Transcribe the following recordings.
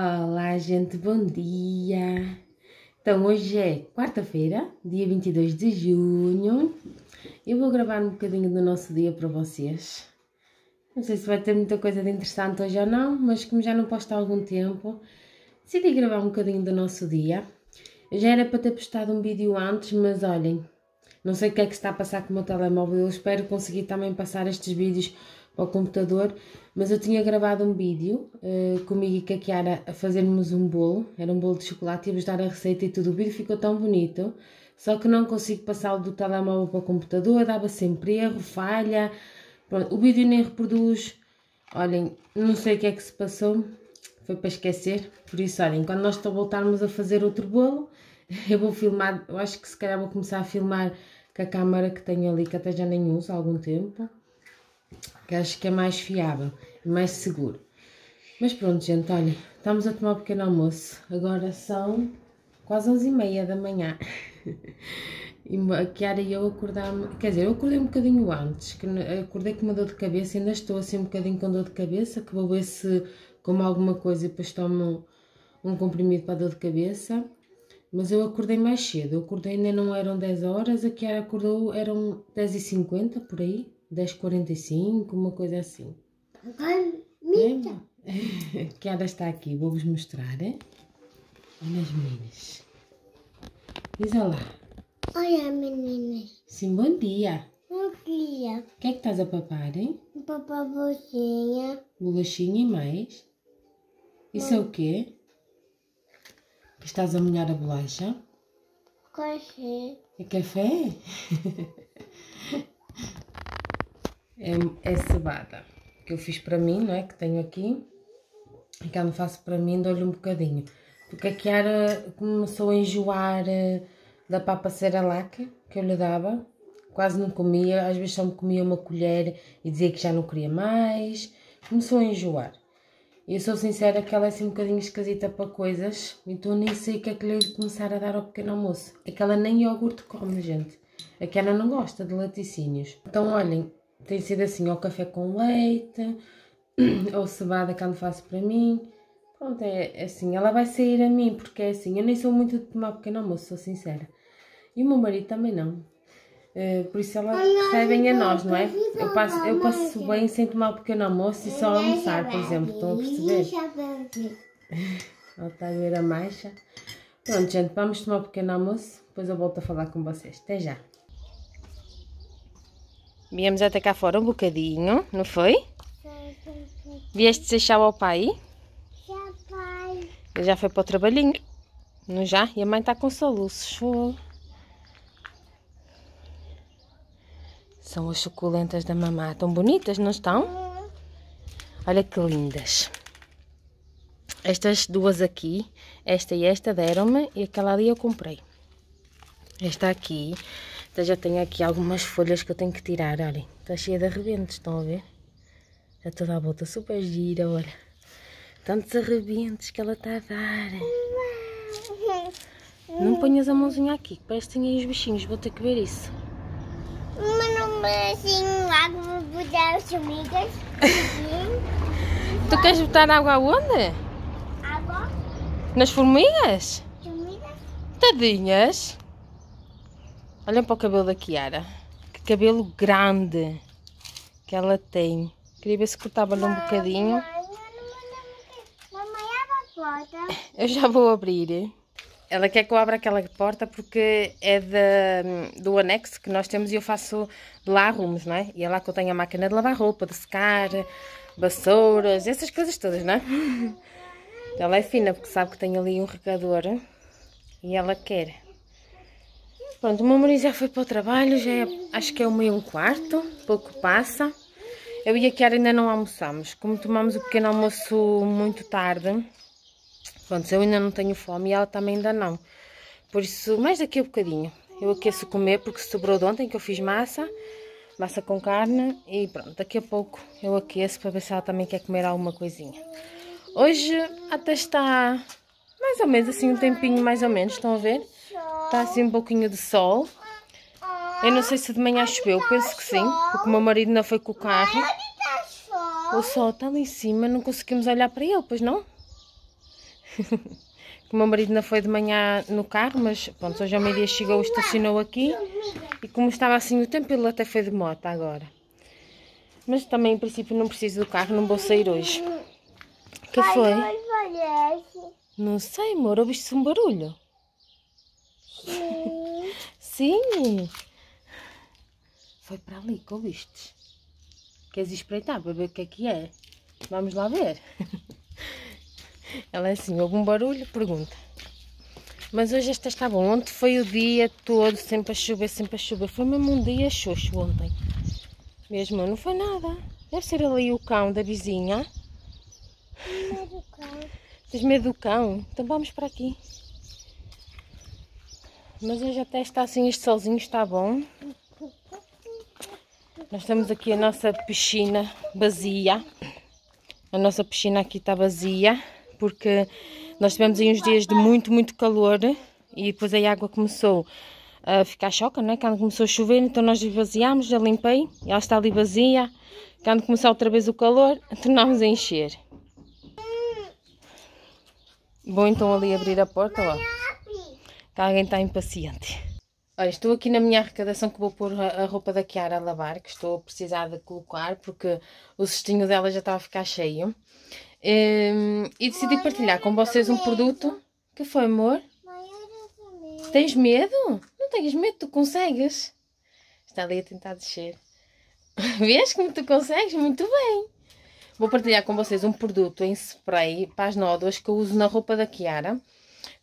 Olá, gente, bom dia! Então, hoje é quarta-feira, dia 22 de junho. Eu vou gravar um bocadinho do nosso dia para vocês. Não sei se vai ter muita coisa de interessante hoje ou não, mas como já não posto há algum tempo, decidi gravar um bocadinho do nosso dia. Já era para ter postado um vídeo antes, mas olhem, não sei o que é que está a passar com o meu telemóvel. Eu espero conseguir também passar estes vídeos ao computador, mas eu tinha gravado um vídeo uh, comigo e com a Kiara a fazermos um bolo, era um bolo de chocolate, e vos dar a receita e tudo, o vídeo ficou tão bonito, só que não consigo passá-lo do telemóvel para o computador, dava sempre erro, falha, Pronto, o vídeo nem reproduz, olhem, não sei o que é que se passou, foi para esquecer, por isso olhem, quando nós voltarmos a fazer outro bolo, eu vou filmar, eu acho que se calhar vou começar a filmar com a câmara que tenho ali, que até já nem uso há algum tempo, que acho que é mais fiável e mais seguro. Mas pronto, gente, olha, estamos a tomar um pequeno almoço. Agora são quase 11 e meia da manhã. E a Kiara e eu acordámos, quer dizer, eu acordei um bocadinho antes, que acordei com uma dor de cabeça, ainda estou assim um bocadinho com dor de cabeça, que vou ver se como alguma coisa e depois tomo um comprimido para a dor de cabeça. Mas eu acordei mais cedo, eu acordei ainda não eram 10 horas, a Kiara acordou, eram 10 e 50 por aí, 10h45, uma coisa assim. que Kiara está aqui, vou-vos mostrar. Hein? Olha as meninas. Diz lá. Olha, meninas. Sim, bom dia. Bom dia. O que é que estás a papar, hein? Papar bolachinha. Bolachinha e mais? Isso bom. é o quê? Que estás a molhar a bolacha? Café. É café? é, é cebada, que eu fiz para mim, não é? Que tenho aqui. E que eu faço para mim, dou-lhe um bocadinho. Porque a Kiara começou a enjoar eh, da papa Cerelac que eu lhe dava. Quase não comia, às vezes só me comia uma colher e dizia que já não queria mais. Começou a enjoar. E eu sou sincera que ela é assim um bocadinho esquisita para coisas, então nem sei o que é que lhe começar a dar ao pequeno almoço. É que ela nem iogurte come, gente. A Kiara não gosta de laticínios. Então, olhem, tem sido assim, ou café com leite, ou cevada que ando faço para mim. Pronto, é, é, assim, ela vai sair a mim, porque é assim, eu nem sou muito de tomar pequeno almoço, sou sincera. E o meu marido também não. Uh, por isso ela recebem a nós, não é? Eu passo, eu passo bem sem tomar pequeno almoço e só almoçar, por exemplo, estão a perceber? ela está a ver a marcha. Pronto, gente, vamos tomar pequeno almoço, depois eu volto a falar com vocês. Até já! Viemos até cá fora um bocadinho, não foi? Vieste dizer chá ao pai? Chá, pai. Ele já foi para o trabalhinho, não já? E a mãe está com soluços. São as suculentas da mamá. Tão bonitas, não estão? Uhum. Olha que lindas. Estas duas aqui, esta e esta, deram-me e aquela ali eu comprei. Esta aqui até já tenho aqui algumas folhas que eu tenho que tirar, olhem. Está cheia de arrebentos, estão a ver? Está toda a volta super gira, olha. Tantos arrebentos que ela está a dar. Não ponhas a mãozinha aqui, que parece que tem aí os bichinhos. Vou ter que ver isso. Mas não assim água vou botar as amigas. tu queres botar água aonde? Água. Nas formigas? Formigas. Tadinhas. Olhem para o cabelo da Kiara. Que cabelo grande que ela tem. Queria ver se cortava-lhe um bocadinho. Mamãe, abre a porta. Eu já vou abrir. Ela quer que eu abra aquela porta porque é de, do anexo que nós temos e eu faço de lá rumos, não é? E é lá que eu tenho a máquina de lavar roupa, de secar, vassouras, essas coisas todas, não é? Ela é fina porque sabe que tem ali um regador e ela quer. Pronto, o meu marido já foi para o trabalho, já é, acho que é uma e um quarto, pouco passa. Eu e a Kiara ainda não almoçamos. Como tomamos o pequeno almoço muito tarde, pronto, eu ainda não tenho fome e ela também ainda não. Por isso, mais daqui a bocadinho. Eu aqueço comer porque sobrou de ontem que eu fiz massa, massa com carne e pronto, daqui a pouco eu aqueço para ver se ela também quer comer alguma coisinha. Hoje até está mais ou menos assim um tempinho mais ou menos, estão a ver? Está assim um pouquinho de sol. Eu não sei se de manhã choveu, penso que sim, porque o meu marido não foi com o carro. O sol está ali em cima, não conseguimos olhar para ele, pois não? o meu marido não foi de manhã no carro, mas pronto, hoje ao meio-dia chegou, estacionou aqui. E como estava assim o tempo, ele até foi de moto agora. Mas também, em princípio, não preciso do carro, não vou sair hoje. que foi? Não sei, amor, ouviste um barulho? Sim. Sim. Foi para ali que ouviste. Queres espreitar para ver o que é que é? Vamos lá ver. Ela é assim, algum barulho? Pergunta. Mas hoje esta está bom. Ontem foi o dia todo, sempre a chover, sempre a chover. Foi mesmo um dia xoxo ontem. Mesmo, não foi nada. Deve ser ali o cão da vizinha. Tenho medo do cão. Tens medo do cão? Então vamos para aqui. Mas hoje até está assim, este solzinho está bom. Nós temos aqui a nossa piscina vazia. A nossa piscina aqui está vazia, porque nós tivemos aí uns dias de muito, muito calor e depois a água começou a ficar choca, né? Quando começou a chover, então nós vaziámos, já limpei, e ela está ali vazia. Quando começou outra vez o calor, tornámos então a encher. Vou então ali abrir a porta, ó alguém está impaciente. Olha, estou aqui na minha arrecadação que vou pôr a, roupa da Kiara a lavar, que estou a precisar de colocar porque o cestinho dela já está a ficar cheio. Ehm, e decidi Mãe, partilhar com vocês um medo. produto. Que foi, amor? Mãe, medo. Tens medo? Não tens medo, tu consegues. Está ali a tentar descer. Vês como tu consegues? Muito bem. Vou partilhar com vocês um produto em spray para as nódoas que eu uso na roupa da Kiara.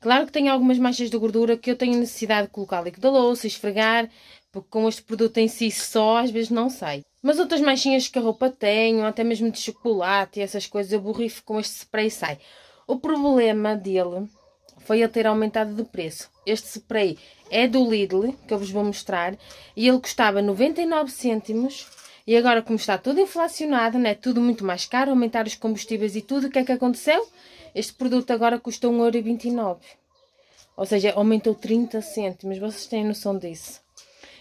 Claro que tem algumas manchas de gordura que eu tenho necessidade de colocar líquido da louça, esfregar, porque com este produto em si só às vezes não sai. Mas outras manchinhas que a roupa tem, ou até mesmo de chocolate e essas coisas, eu borrifo com este spray e sai. O problema dele foi ele ter aumentado de preço. Este spray é do Lidl, que eu vos vou mostrar, e ele custava 99 cêntimos e agora, como está tudo inflacionado, né, tudo muito mais caro, aumentar os combustíveis e tudo, o que é que aconteceu? Este produto agora custa 1,29€. Ou seja, aumentou 30 cêntimos. Vocês têm noção disso?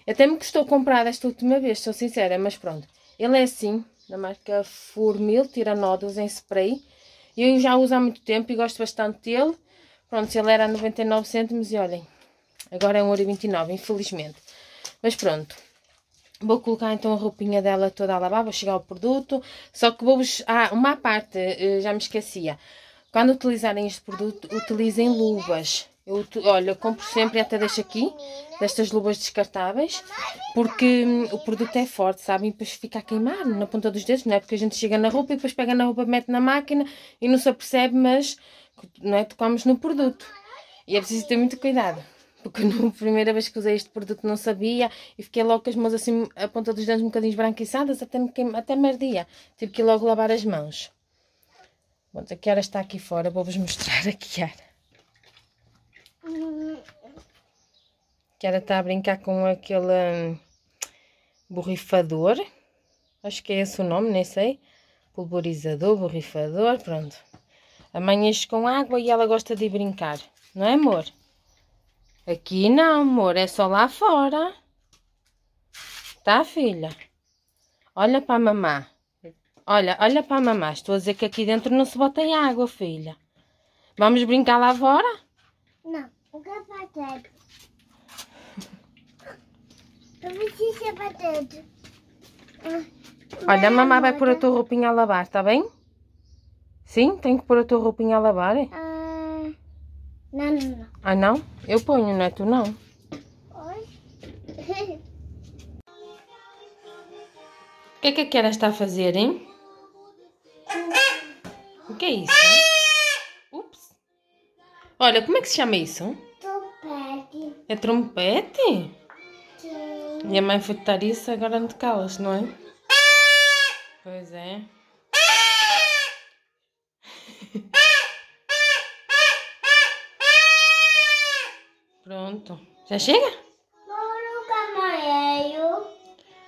Até me custou comprar esta última vez, sou sincera, mas pronto. Ele é assim, da marca Formil, tira nódulos em spray. Eu já uso há muito tempo e gosto bastante dele. Pronto, ele era 99 cêntimos e olhem, agora é 1,29€, infelizmente. Mas pronto. Vou colocar então a roupinha dela toda a lavar, vou chegar ao produto. Só que vou-vos... Ah, uma parte, eh, já me esquecia. Quando utilizarem este produto, utilizem luvas. Eu, olha, eu compro sempre e até deixo aqui, destas luvas descartáveis, porque hum, o produto é forte, sabem? Depois fica a queimar na ponta dos dedos, não é? Porque a gente chega na roupa e depois pega na roupa, mete na máquina e não se apercebe, mas não é? tocamos no produto. E é preciso ter muito cuidado. Porque na primeira vez que usei este produto não sabia e fiquei logo com as mãos assim, a ponta dos dedos um bocadinho esbranquiçadas, até, me queim, até merdia. Tive que logo lavar as mãos. Bom, a Kiara está aqui fora, vou-vos mostrar a Kiara. A Kiara está a brincar com aquele hum, borrifador. Acho que é esse o nome, nem sei. Pulverizador, borrifador, pronto. A mãe enche com água e ela gosta de brincar. Não é, amor? Aqui é não, amor, é só lá fora. Tá, filha? Olha para a mamá. Olha, olha para a mamá. Estou a dizer que aqui dentro não se bota água, filha. Vamos brincar lá fora? Não, o que é para Olha, a é mamá vai pôr a tua roupinha a lavar, está bem? Sim? Tem que pôr a tua roupinha a lavar? É? Ah. Não, não, não. Ah, não? Eu ponho, não é tu não? Oi? O que é que a Kiara está a fazer, hein? O que é isso? Ups. Olha, como é que se chama isso? Trompete. É trompete? Sim. E a mãe foi isso agora no calas, não é? Pois é. Pronto. Já chega? Moro camareiro.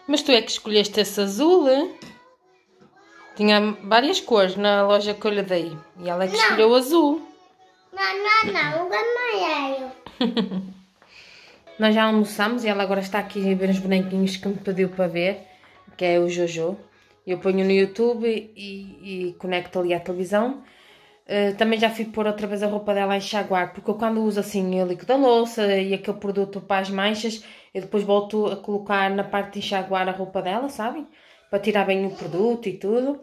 Mas tu é que escolheste esse azul? Hein? Tinha várias cores na loja que eu lhe dei. E ela é que não. escolheu o azul. Não, não, não. O camareiro. Nós já almoçamos e ela agora está aqui a ver os bonequinhos que me pediu para ver, que é o Jojo. Eu ponho no YouTube e, e conecto ali à televisão eh, também já fui pôr outra vez a roupa dela a enxaguar, porque eu quando uso assim o líquido da louça e aquele produto para as manchas, eu depois volto a colocar na parte de enxaguar a roupa dela, sabem? Para tirar bem o produto e tudo.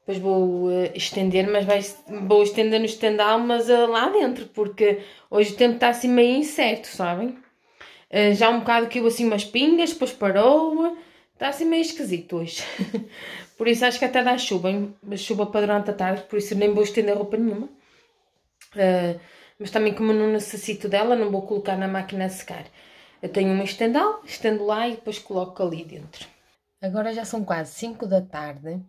Depois vou uh, estender, mas vai, vou estender no estendal, mas uh, lá dentro, porque hoje o tempo está assim meio incerto, sabem? já um bocado que eu assim umas pingas, depois parou, Está assim meio esquisito hoje. por isso acho que até dá chuva, hein? chuva para durante a tarde, por isso nem vou estender roupa nenhuma. Uh, mas também como não necessito dela, não vou colocar na máquina a secar. Eu tenho uma estendal, estendo lá e depois coloco ali dentro. Agora já são quase 5 da tarde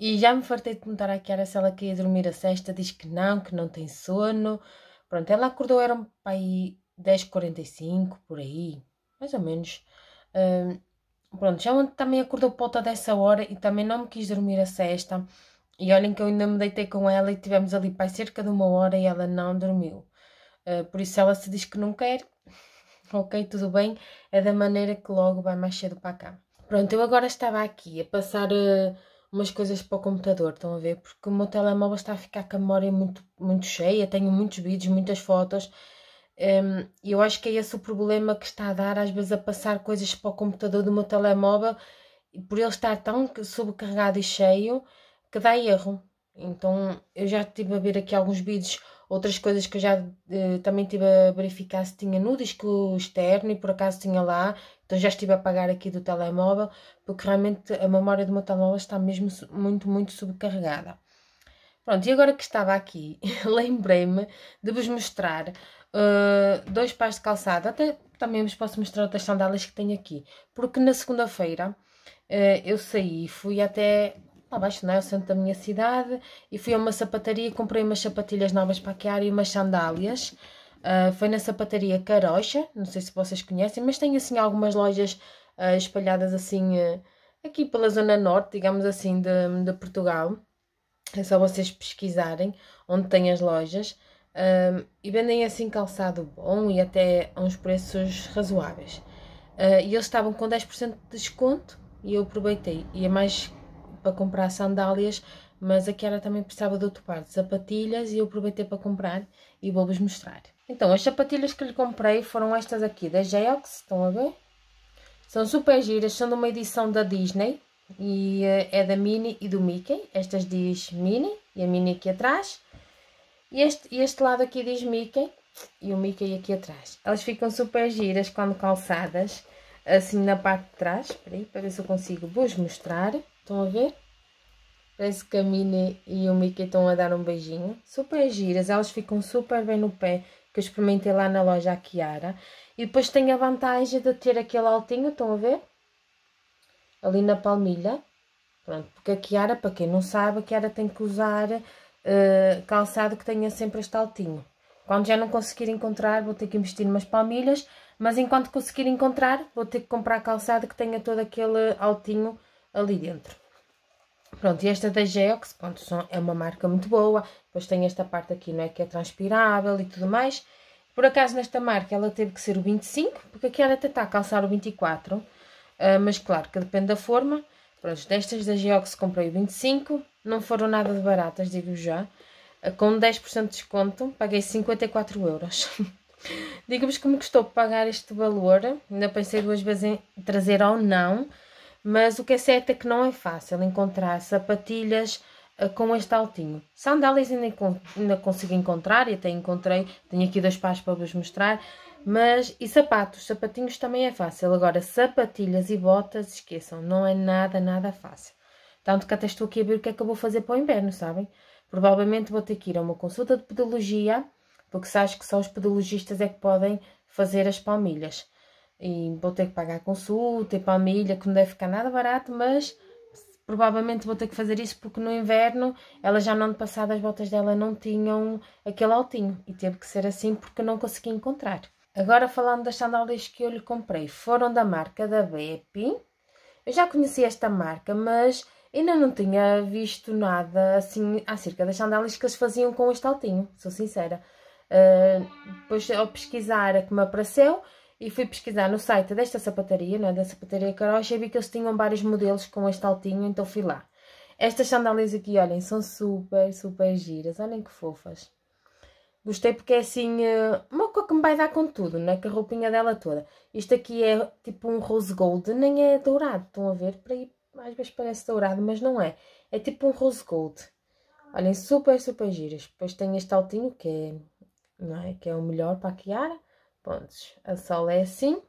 e já me fartei de perguntar à Kiara se ela queria dormir a sexta. Diz que não, que não tem sono. Pronto, ela acordou, era para aí 10h45, por aí, mais ou menos. Uh, Pronto, já ontem também acordou por dessa hora e também não me quis dormir a sexta E olhem que eu ainda me deitei com ela e tivemos ali para cerca de uma hora e ela não dormiu. Uh, por isso ela se diz que não quer. ok, tudo bem. É da maneira que logo vai mais cedo para cá. Pronto, eu agora estava aqui a passar uh, umas coisas para o computador, estão a ver? Porque o meu telemóvel está a ficar com a memória muito, muito cheia, tenho muitos vídeos, muitas fotos um, ehm, eu acho que é esse o problema que está a dar, às vezes, a passar coisas para o computador do meu telemóvel, por ele estar tão sobrecarregado e cheio, que dá erro. Então, eu já estive a ver aqui alguns vídeos, outras coisas que eu já eh, também estive a verificar se tinha no disco externo e por acaso tinha lá. Então, já estive a apagar aqui do telemóvel, porque realmente a memória do meu telemóvel está mesmo muito, muito sobrecarregada. Pronto, e agora que estava aqui, lembrei-me de vos mostrar uh, dois pares de calçado. Até também vos posso mostrar outras sandálias que tenho aqui. Porque na segunda-feira uh, eu saí e fui até lá abaixo, é o centro da minha cidade, e fui a uma sapataria e comprei umas sapatilhas novas para a e umas sandálias. Uh, foi na sapataria Carocha, não sei se vocês conhecem, mas tem assim algumas lojas uh, espalhadas assim uh, aqui pela zona norte, digamos assim, de, de Portugal. É só vocês pesquisarem onde tem as lojas um, e vendem assim calçado bom e até a uns preços razoáveis. Uh, e eles estavam com 10% de desconto e eu aproveitei. E é mais para comprar sandálias, mas a Kiara também precisava de outro par de sapatilhas e eu aproveitei para comprar e vou-vos mostrar. Então, as sapatilhas que lhe comprei foram estas aqui, da Geox, estão a ver? São super giras, são de uma edição da Disney e eh, é da Minnie e do Mickey. Estas diz Minnie e a Minnie aqui atrás. E este, este lado aqui diz Mickey e o Mickey aqui atrás. Elas ficam super giras quando calçadas, assim na parte de trás. Espera aí, para ver se eu consigo vos mostrar. Estão a ver? Parece que a Minnie e o Mickey estão a dar um beijinho. Super giras, elas ficam super bem no pé, que eu experimentei lá na loja a Kiara. E depois tem a vantagem de ter aquele altinho, estão a ver? Ali na palmilha. Pronto, porque a Kiara, para quem não sabe, a Kiara tem que usar uh, calçado que tenha sempre este altinho. Quando já não conseguir encontrar, vou ter que investir umas palmilhas, mas enquanto conseguir encontrar, vou ter que comprar calçado que tenha todo aquele altinho ali dentro. Pronto, e esta da Geox, pronto, é uma marca muito boa, depois tem esta parte aqui, não é, que é transpirável e tudo mais. Por acaso, nesta marca, ela teve que ser o 25, porque aqui ela até está a calçar o 24, uh, eh, mas claro que depende da forma, Pronto, destas da Geox comprei 25, não foram nada de baratas, digo já. Eh, com 10% de desconto, paguei 54 euros. Digo-vos que me custou pagar este valor, ainda pensei duas vezes em trazer ou não, mas o que é certo é que não é fácil encontrar sapatilhas eh, com este altinho. Sandálias ainda, ainda consigo encontrar e até encontrei, tenho aqui dois pares para vos mostrar, mas, e sapatos? Sapatinhos também é fácil. Agora, sapatilhas e botas, esqueçam, não é nada, nada fácil. Tanto que até estou aqui a ver o que é que eu vou fazer para o inverno, sabem? Provavelmente vou ter que ir a uma consulta de pedologia, porque sabes que só os pedologistas é que podem fazer as palmilhas. E vou ter que pagar consulta e palmilha, que não deve ficar nada barato, mas provavelmente vou ter que fazer isso porque no inverno ela já no ano passado as botas dela não tinham aquele altinho e teve que ser assim porque não consegui encontrar. Agora falando das sandálias que eu lhe comprei, foram da marca da Bepi. Eu já conhecia esta marca, mas ainda não tinha visto nada assim acerca das sandálias que eles faziam com este altinho, sou sincera. Uh, depois ao pesquisar a que me apareceu e fui pesquisar no site desta sapataria, né? da sapataria Carocha, e vi que eles tinham vários modelos com este altinho, então fui lá. Estas sandálias aqui, olhem, são super, super giras, olhem que fofas. Gostei porque é assim, eh, uma cor que me vai dar com tudo, né? Com a roupinha dela toda. Isto aqui é tipo um rose gold, nem é dourado, estão a ver? Por aí às vezes parece dourado, mas não é. É tipo um rose gold. Olhem, super, super giras. Depois tem este altinho que é, não é? Que é o melhor para a Kiara. Pontos. A sola é assim.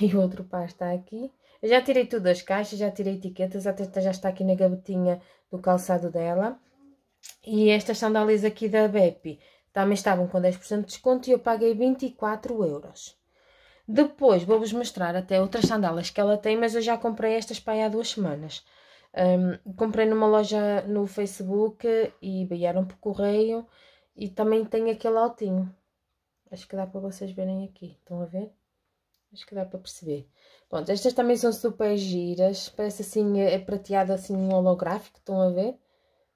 E o outro par está aqui. Eu já tirei tudo das caixas, já tirei etiquetas, a já está aqui na gavetinha do calçado dela. E estas sandálias aqui da Bepi também estavam com 10% de desconto e eu paguei 24 euros. Depois vou-vos mostrar até outras sandálias que ela tem, mas eu já comprei estas para aí há duas semanas. Um, comprei numa loja no Facebook e vieram por correio e também tem aquele altinho. Acho que dá para vocês verem aqui. Estão a ver? Acho que dá para perceber. Pronto, estas também são super giras. Parece assim, é prateado assim um holográfico, estão a ver?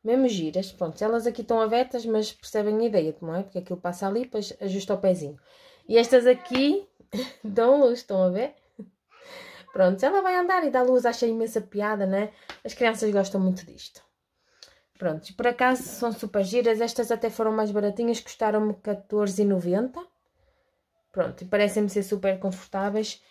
mesmo giras, pronto, elas aqui estão abertas, mas percebem a ideia, não é? Porque aquilo passa ali, depois ajusta o pezinho. E estas aqui dão luz, estão a ver? Pronto, ela vai andar e dá luz, acha imensa piada, né? As crianças gostam muito disto. Pronto, por acaso são super giras, estas até foram mais baratinhas, custaram-me 14,90. Pronto, e parecem-me ser super confortáveis.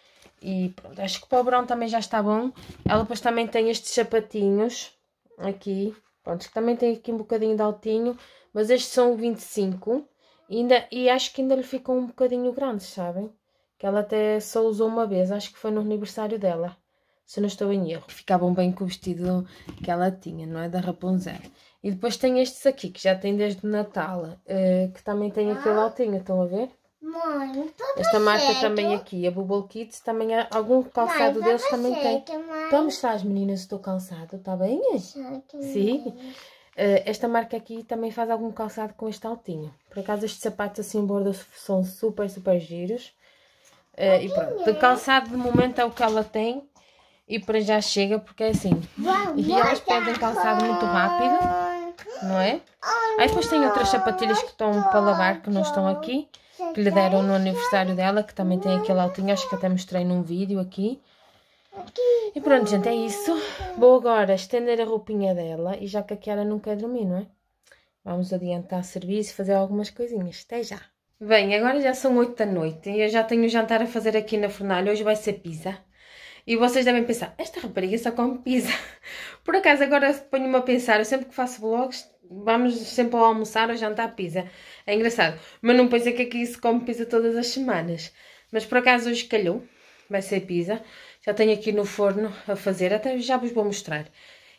E pronto, acho que para o verão também já está bom. Ela depois também tem estes sapatinhos aqui, Pronto, também tem aqui um bocadinho de altinho, mas estes são 25 e, ainda, e acho que ainda lhe ficam um bocadinho grandes, sabem? Que ela até só usou uma vez, acho que foi no aniversário dela, se não estou em erro. Ficavam bem com o vestido que ela tinha, não é? Da Rapunzel. E depois tem estes aqui, que já tem desde o Natal, eh, que também tem aquele ah. altinho, estão a ver? Mãe, Esta marca certo. também aqui, a Bubble Kids, também há algum calçado mãe, deles também certo, tem. Mãe. Vamos as meninas, estou calçado está bem? Tá Sim. Uh, esta marca aqui também faz algum calçado com este altinho. Por acaso estes sapatos assim borda são super, super giros. Uh, e pronto, de calçado de momento é o que ela tem. E para já chega, porque é assim. E elas pedem calçado muito rápido, não é? Aí depois tem outras sapatilhas que estão para lavar, que não estão aqui que lhe deram no aniversário dela, que também tem aquele altinho, acho que até mostrei num vídeo aqui. E pronto, gente, é isso. Vou agora estender a roupinha dela e já que a Kiara não quer dormir, não é? Vamos adiantar serviço e fazer algumas coisinhas. Até já. Bem, agora já são 8 da noite e eu já tenho o jantar a fazer aqui na fornalha. Hoje vai ser pizza. E vocês devem pensar, esta rapariga só come pizza. Por acaso, agora ponho-me a pensar, eu sempre que faço vlogs, vamos sempre ao almoçar ou jantar pizza. É engraçado. Mas não pensei que aqui se come pizza todas as semanas. Mas por acaso hoje calhou, vai ser pizza. Já tenho aqui no forno a fazer, até já vos vou mostrar.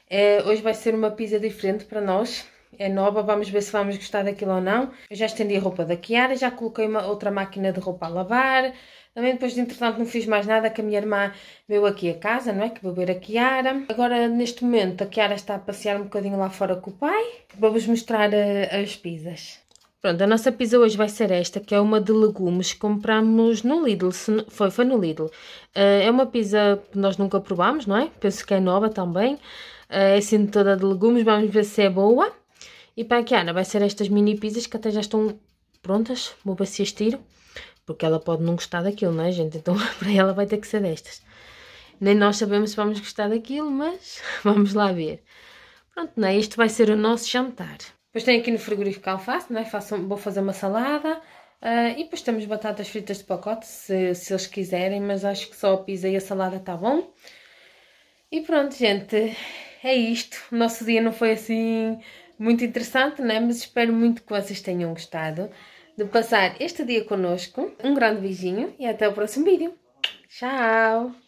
É, hoje vai ser uma pizza diferente para nós. É nova, vamos ver se vamos gostar daquilo ou não. Eu já estendi a roupa da Kiara, já coloquei uma outra máquina de roupa a lavar também depois, entretanto, não fiz mais nada que a minha irmã veio aqui a casa, não é? Que beber a Kiara. Agora, neste momento, a Kiara está a passear um bocadinho lá fora com o pai. Vou-vos mostrar eh, as pizzas. Pronto, a nossa pizza hoje vai ser esta, que é uma de legumes que compramos no Lidl, foi, foi no Lidl. Eh, é uma pizza que nós nunca provámos, não é? Penso que é nova também, eh, é assim toda de legumes, vamos ver se é boa. E para a Kiara vai ser estas mini pizzas que até já estão prontas, vou ver se as tiro. Porque ela pode não gostar daquilo, não é, gente? Então para ela vai ter que ser destas. Nem nós sabemos se vamos gostar daquilo, mas vamos lá ver. Pronto, não é? Isto vai ser o nosso jantar. Depois tenho aqui no frigorífico alface, é? Faço, vou fazer uma salada. Uh, e depois temos batatas fritas de pacote, se, se eles quiserem, mas acho que só a pizza e a salada está bom. E pronto, gente, é isto. O nosso dia não foi assim muito interessante, não é? Mas espero muito que vocês tenham gostado de passar este dia conosco. Um grande beijinho e até o próximo vídeo. Tchau!